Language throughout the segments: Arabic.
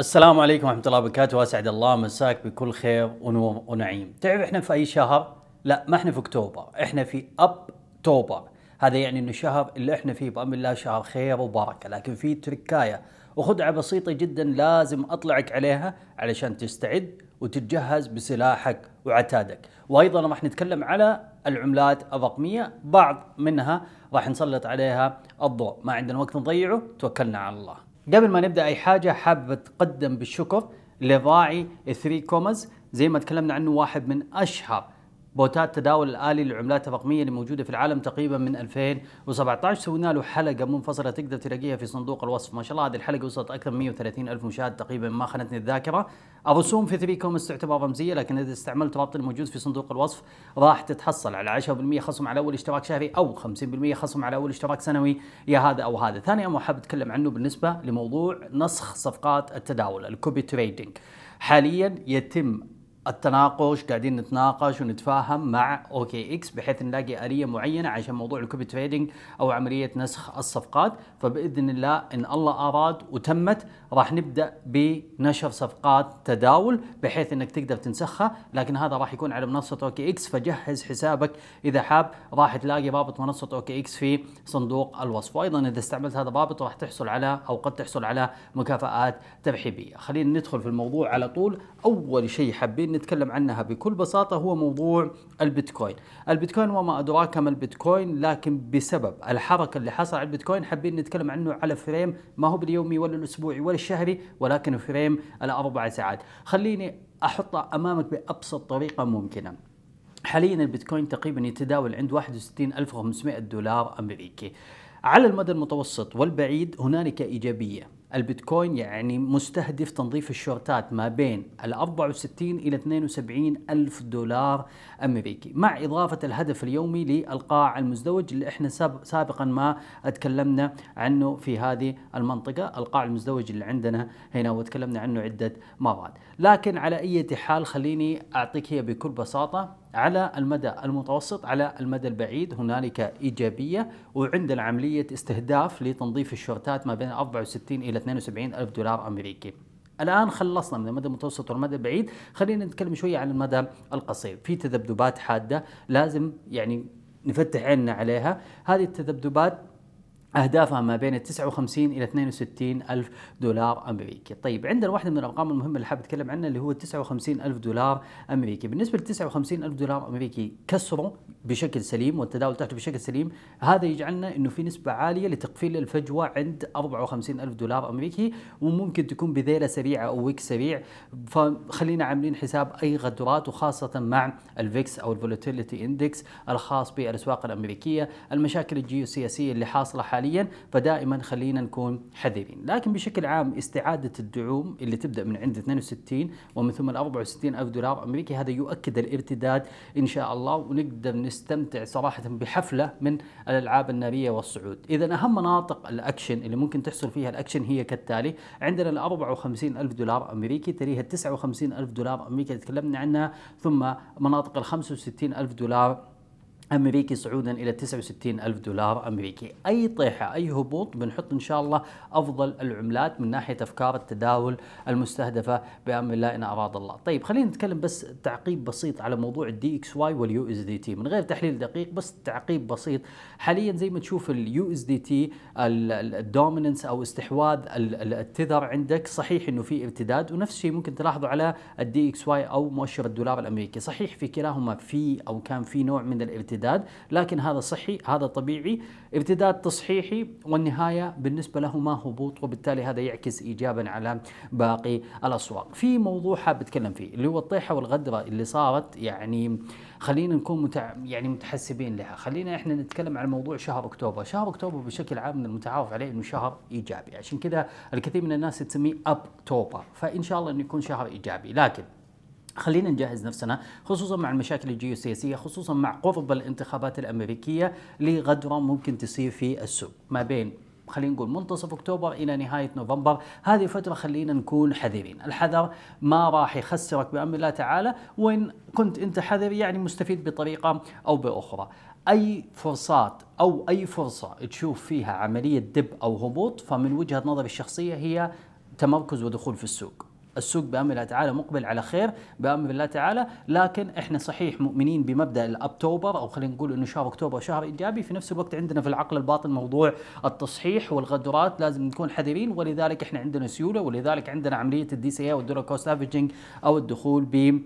السلام عليكم ورحمة الله وبركاته واسعد الله مساك بكل خير ونور ونعيم تعرف احنا في اي شهر؟ لا ما احنا في اكتوبر احنا في اب توبر هذا يعني انه الشهر اللي احنا فيه بامر الله شهر خير وبركه لكن في تركايه وخدعه بسيطه جدا لازم اطلعك عليها علشان تستعد وتتجهز بسلاحك وعتادك وايضا راح نتكلم على العملات الرقميه بعض منها راح نسلط عليها الضوء ما عندنا وقت نضيعه توكلنا على الله قبل ما نبدا اي حاجه حابب اتقدم بالشكر لراعي 3 كومز زي ما تكلمنا عنه واحد من اشهر بوتات تداول الآلي للعملات الرقمية اللي موجودة في العالم تقريبا من 2017 سوينا له حلقة منفصلة تقدر تلاقيها في صندوق الوصف ما شاء الله هذه الحلقة وصلت أكثر من 130 ألف مشاهد تقريبا ما خانتني الذاكرة الرسوم في 3 كومس تعتبر رمزية لكن إذا استعملت رابط الموجود في صندوق الوصف راح تتحصل على 10% خصم على أول اشتراك شهري أو 50% خصم على أول اشتراك سنوي يا هذا أو هذا ثاني أمر حاب أتكلم عنه بالنسبة لموضوع نسخ صفقات التداول الكوبي تريدنج حاليا يتم التناقش قاعدين نتناقش ونتفاهم مع اوكي اكس بحيث نلاقي اليه معينه عشان موضوع الكوبي تريدنج او عمليه نسخ الصفقات فباذن الله ان الله اراد وتمت راح نبدا بنشر صفقات تداول بحيث انك تقدر تنسخها لكن هذا راح يكون على منصه اوكي اكس فجهز حسابك اذا حاب راح تلاقي رابط منصه اوكي اكس في صندوق الوصف وايضا اذا استعملت هذا الرابط راح تحصل على او قد تحصل على مكافآت ترحيبيه خلينا ندخل في الموضوع على طول اول شيء حابين نتكلم عنها بكل بساطة هو موضوع البيتكوين البيتكوين وما أدراك ما البيتكوين لكن بسبب الحركة اللي حصل على البيتكوين حابين نتكلم عنه على فريم ما هو باليومي ولا الأسبوعي ولا الشهري ولكن فريم الأربع ساعات خليني احطها أمامك بأبسط طريقة ممكنة حاليا البيتكوين تقريبا يتداول عند 61500 دولار أمريكي على المدى المتوسط والبعيد هنالك إيجابية البيتكوين يعني مستهدف تنظيف الشورتات ما بين ال 64 إلى 72 ألف دولار أمريكي مع إضافة الهدف اليومي للقاع المزدوج اللي إحنا سابقا ما تكلمنا عنه في هذه المنطقة القاع المزدوج اللي عندنا هنا وتكلمنا عنه عدة مرات لكن على أي حال خليني أعطيك هي بكل بساطة على المدى المتوسط على المدى البعيد هنالك إيجابية وعندنا عملية استهداف لتنظيف الشورتات ما بين 64 إلى 72 ألف دولار أمريكي الان خلصنا من المدى المتوسط والمدى البعيد خلينا نتكلم شويه عن المدى القصير في تذبذبات حاده لازم يعني نفتح عيننا عليها هذه التذبذبات أهدافها ما بين 59 إلى 62 ألف دولار أمريكي طيب عندنا واحدة من الأرقام المهمة اللي حاب أتكلم عنها اللي هو 59 ألف دولار أمريكي بالنسبة ل 59 ألف دولار أمريكي كسره بشكل سليم والتداول تحته بشكل سليم هذا يجعلنا أنه في نسبة عالية لتقفيل الفجوة عند 54 ألف دولار أمريكي وممكن تكون بذيلة سريعة أو ويك سريع فخلينا عاملين حساب أي غدرات وخاصة مع الفيكس أو الفولاتيليتي اندكس الخاص بالأسواق الأمريكية المشاكل الجيوسياسية اللي حاصلة حاليا فدائما خلينا نكون حذرين لكن بشكل عام استعادة الدعوم اللي تبدأ من عند 62 ومن ثم ال 64 ألف دولار أمريكي هذا يؤكد الارتداد إن شاء الله ونقدر نستمتع صراحة بحفلة من الألعاب النارية والصعود إذا أهم مناطق الأكشن اللي ممكن تحصل فيها الأكشن هي كالتالي عندنا ال 54 ألف دولار أمريكي تليها 59 ألف دولار أمريكي تكلمنا عنها ثم مناطق ال 65 ألف دولار امريكي صعودا الى 69 الف دولار امريكي اي طيحه اي هبوط بنحط ان شاء الله افضل العملات من ناحيه افكار التداول المستهدفه بامر الله ان اراد الله طيب خلينا نتكلم بس تعقيب بسيط على موضوع الدي اكس واي واليو اس دي تي من غير تحليل دقيق بس تعقيب بسيط حاليا زي ما تشوف اليو اس دي تي الدوميننس او استحواذ التذر عندك صحيح انه في ارتداد ونفس الشيء ممكن تلاحظه على الدي اكس واي او مؤشر الدولار الامريكي صحيح في كلاهما في او كان في نوع من الارتداد الامتداد لكن هذا صحي هذا طبيعي امتداد تصحيحي والنهاية بالنسبة له ما هبوط وبالتالي هذا يعكس إيجابا على باقي الأسواق في موضوع حاب أتكلم فيه اللي هو الطيحة والغدرة اللي صارت يعني خلينا نكون متع... يعني متحسبين لها خلينا احنا نتكلم عن موضوع شهر اكتوبر شهر اكتوبر بشكل عام من المتعارف عليه انه شهر ايجابي عشان كذا الكثير من الناس تسميه اب ابتوبر فان شاء الله انه يكون شهر ايجابي لكن خلينا نجهز نفسنا خصوصا مع المشاكل الجيوسياسيه خصوصا مع قرب الانتخابات الامريكيه لغدره ممكن تصير في السوق ما بين خلينا نقول منتصف اكتوبر الى نهايه نوفمبر، هذه فتره خلينا نكون حذرين، الحذر ما راح يخسرك بامر الله تعالى، وان كنت انت حذر يعني مستفيد بطريقه او باخرى. اي فرصات او اي فرصه تشوف فيها عمليه دب او هبوط فمن وجهه نظري الشخصيه هي تمركز ودخول في السوق. السوق بامر الله تعالى مقبل على خير بامر الله تعالى لكن احنا صحيح مؤمنين بمبدا الابتوبر او خلينا نقول انه شهر اكتوبر شهر ايجابي في نفس الوقت عندنا في العقل الباطن موضوع التصحيح والغدرات لازم نكون حذرين ولذلك احنا عندنا سيوله ولذلك عندنا عمليه الدي سي اي الدولار كوست او الدخول ب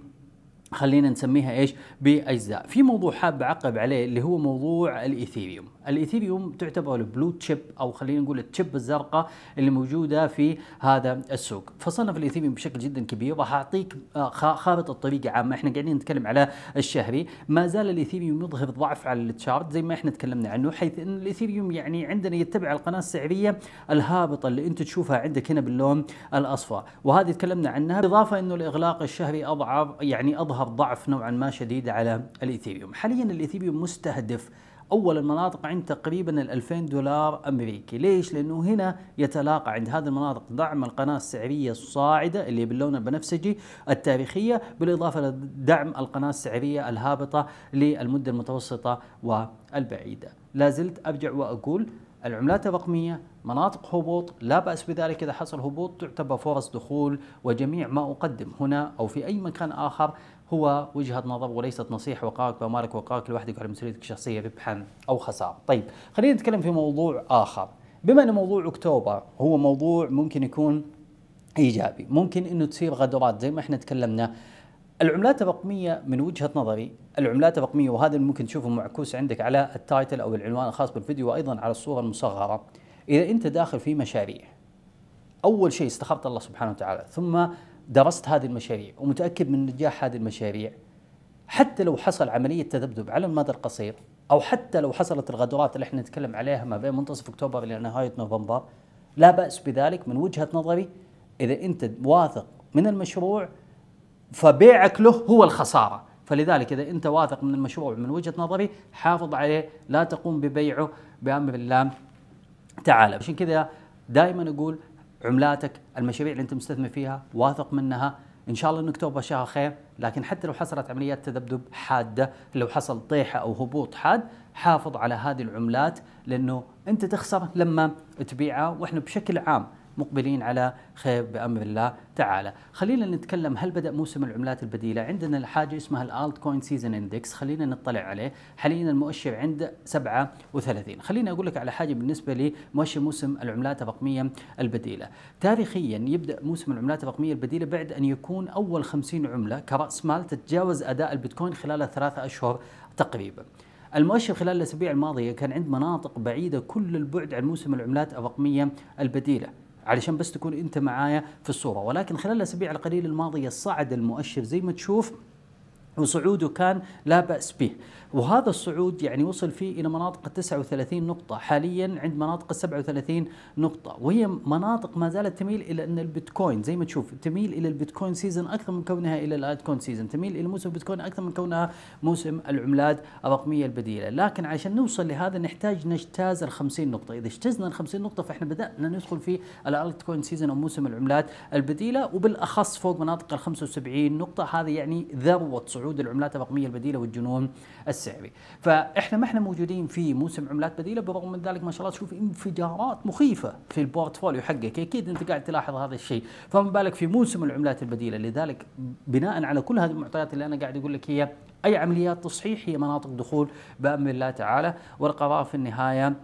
خلينا نسميها ايش باجزاء في موضوع حاب اعقب عليه اللي هو موضوع الايثيريوم الايثيريوم تعتبر البلو تشيب او خلينا نقول التشيب الزرقاء اللي موجوده في هذا السوق فصنف الايثيريوم بشكل جدا كبير راح اعطيك آه، خارطه طريقه عامه احنا قاعدين نتكلم على الشهري ما زال الايثيريوم يظهر ضعف على التشارت زي ما احنا تكلمنا عنه حيث ان الايثيريوم يعني عندنا يتبع القناه السعريه الهابطه اللي انت تشوفها عندك هنا باللون الاصفر وهذه تكلمنا عنها بالاضافه انه الاغلاق الشهري اضعف يعني اظهر ظهر ضعف نوعا ما شديد على الايثيريوم حاليا الايثيريوم مستهدف اول المناطق عند تقريبا ال 2000 دولار امريكي، ليش؟ لانه هنا يتلاقى عند هذه المناطق دعم القناه السعريه الصاعده اللي باللون البنفسجي التاريخيه، بالاضافه لدعم القناه السعريه الهابطه للمده المتوسطه والبعيده. لا زلت ارجع واقول العملات الرقميه مناطق هبوط لا بأس بذلك إذا حصل هبوط تعتبر فرص دخول وجميع ما أقدم هنا أو في أي مكان آخر هو وجهة نظر وليست نصيحة وقارك بأمارك وقارك لوحدك على مسؤوليتك الشخصية ربحا أو خسارة طيب خلينا نتكلم في موضوع آخر بما أن موضوع أكتوبر هو موضوع ممكن يكون إيجابي ممكن أنه تصير غدرات زي ما احنا تكلمنا العملات الرقمية من وجهة نظري العملات الرقمية وهذا اللي ممكن تشوفه معكوس عندك على التايتل أو العنوان الخاص بالفيديو وأيضا على الصورة المصغرة اذا انت داخل في مشاريع اول شيء استخرت الله سبحانه وتعالى ثم درست هذه المشاريع ومتاكد من نجاح هذه المشاريع حتى لو حصل عمليه تذبذب على المدى القصير او حتى لو حصلت الغدرات اللي احنا نتكلم عليها ما بين منتصف اكتوبر الى نهايه نوفمبر لا باس بذلك من وجهه نظري اذا انت واثق من المشروع فبيعك له هو الخساره فلذلك اذا انت واثق من المشروع من وجهه نظري حافظ عليه لا تقوم ببيعه بامر الله تعال عشان كذا دائما اقول عملاتك المشاريع اللي انت مستثمر فيها واثق منها ان شاء الله انك توبه شهر خير لكن حتى لو حصلت عمليات تذبذب حاده لو حصل طيحه او هبوط حاد حافظ على هذه العملات لانه انت تخسر لما تبيعها واحنا بشكل عام مقبلين على خير بامر الله تعالى. خلينا نتكلم هل بدا موسم العملات البديله؟ عندنا الحاجه اسمها الالت كوين سيزن اندكس، خلينا نطلع عليه، حاليا المؤشر عند 37. خليني اقول لك على حاجه بالنسبه لمؤشر موسم العملات الرقميه البديله. تاريخيا يبدا موسم العملات الرقميه البديله بعد ان يكون اول 50 عمله كراس مال تتجاوز اداء البيتكوين خلال ثلاثة اشهر تقريبا. المؤشر خلال الاسابيع الماضيه كان عند مناطق بعيده كل البعد عن موسم العملات الرقميه البديله، علشان بس تكون انت معايا في الصوره ولكن خلال الاسابيع القليله الماضيه صعد المؤشر زي ما تشوف وصعوده يعني كان لا بأس به وهذا الصعود يعني وصل فيه إلى مناطق 39 نقطة حاليا عند مناطق 37 نقطة وهي مناطق ما زالت تميل إلى أن البيتكوين زي ما تشوف تميل إلى البيتكوين سيزن أكثر من كونها إلى الالتكوين سيزن تميل إلى موسم البيتكوين أكثر من كونها موسم العملات الرقمية البديلة لكن عشان نوصل لهذا نحتاج نجتاز ال 50 نقطة إذا اجتزنا ال 50 نقطة فإحنا بدأنا ندخل في الالتكوين سيزن أو موسم العملات البديلة وبالأخص فوق مناطق ال 75 نقطة هذا يعني ذروة صعود وعود العملات الرقميه البديله والجنون السعري فاحنا ما احنا موجودين في موسم عملات بديله بالرغم من ذلك ما شاء الله تشوف انفجارات مخيفه في البورتفوليو حقك اكيد انت قاعد تلاحظ هذا الشيء فما بالك في موسم العملات البديله لذلك بناء على كل هذه المعطيات اللي انا قاعد اقول لك هي اي عمليات تصحيح هي مناطق دخول بامر الله تعالى والقرار في النهايه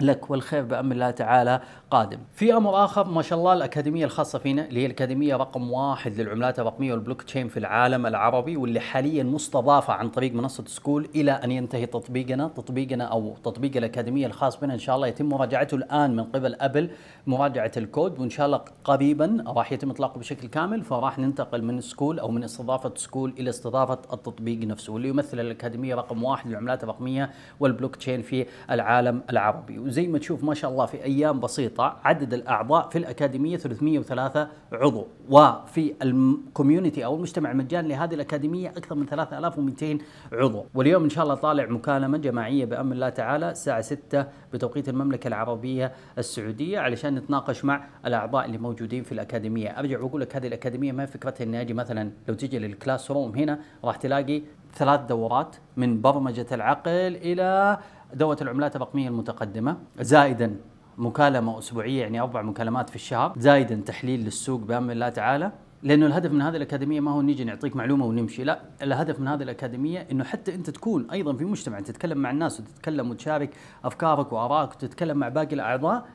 لك والخير بامر الله تعالى قادم. في امر اخر ما شاء الله الاكاديميه الخاصه فينا اللي هي الاكاديميه رقم واحد للعملات الرقميه والبلوك تشين في العالم العربي واللي حاليا مستضافه عن طريق منصه سكول الى ان ينتهي تطبيقنا، تطبيقنا او تطبيق الاكاديميه الخاص بنا ان شاء الله يتم مراجعته الان من قبل ابل مراجعه الكود وان شاء الله قريبا راح يتم اطلاقه بشكل كامل فراح ننتقل من سكول او من استضافه سكول الى استضافه التطبيق نفسه واللي يمثل الاكاديميه رقم واحد للعملات الرقميه والبلوك تشين في العالم العربي. وزي ما تشوف ما شاء الله في ايام بسيطه عدد الاعضاء في الاكاديميه 303 عضو وفي الكوميونتي او المجتمع المجاني لهذه الاكاديميه اكثر من 3200 عضو واليوم ان شاء الله طالع مكالمه جماعيه بامر الله تعالى الساعه 6 بتوقيت المملكه العربيه السعوديه علشان نتناقش مع الاعضاء اللي موجودين في الاكاديميه ارجع واقول لك هذه الاكاديميه ما فكرتها اني اجي مثلا لو تجي للكلاس روم هنا راح تلاقي ثلاث دورات من برمجة العقل إلى دوة العملات الرقمية المتقدمة زائدا مكالمة أسبوعية يعني أربع مكالمات في الشهر زائدا تحليل للسوق بأمر الله تعالى لانه الهدف من هذه الاكاديميه ما هو نيجي نعطيك معلومه ونمشي لا الهدف من هذه الاكاديميه انه حتى انت تكون ايضا في مجتمع تتكلم مع الناس وتتكلم وتشارك افكارك وارائك وتتكلم مع باقي الاعضاء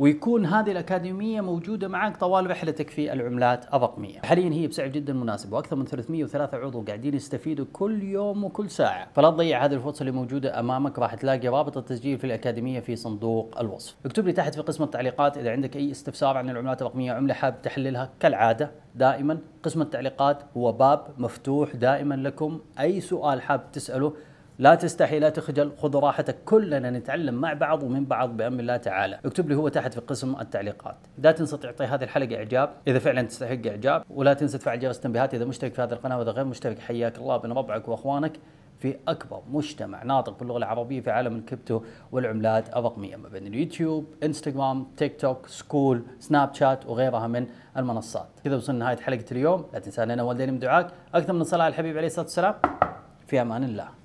ويكون هذه الأكاديمية موجودة معك طوال رحلتك في العملات الرقمية حاليا هي بسعر جدا مناسب وأكثر من 303 عضو قاعدين يستفيدوا كل يوم وكل ساعة فلا تضيع هذه الفرصة اللي موجودة أمامك راح تلاقي رابط التسجيل في الأكاديمية في صندوق الوصف اكتب لي تحت في قسم التعليقات إذا عندك أي استفسار عن العملات الرقمية عملة حابب تحللها كالعادة دائما قسم التعليقات هو باب مفتوح دائما لكم أي سؤال حابب تسأله لا تستحي لا تخجل خذ راحتك كلنا نتعلم مع بعض ومن بعض بامر الله تعالى اكتب لي هو تحت في قسم التعليقات لا تنسى تعطي هذه الحلقه اعجاب اذا فعلا تستحق اعجاب ولا تنسى تفعل جرس التنبيهات اذا مشترك في هذه القناه واذا غير مشترك حياك الله بين ربعك واخوانك في اكبر مجتمع ناطق باللغه العربيه في عالم الكريبتو والعملات الرقميه ما بين اليوتيوب، انستغرام، تيك توك، سكول، سناب شات وغيرها من المنصات. كذا وصلنا نهايه حلقه اليوم، لا تنسى أننا والدين من دعاك، اكثر من الصلاه على الحبيب عليه الصلاه والسلام في امان الله.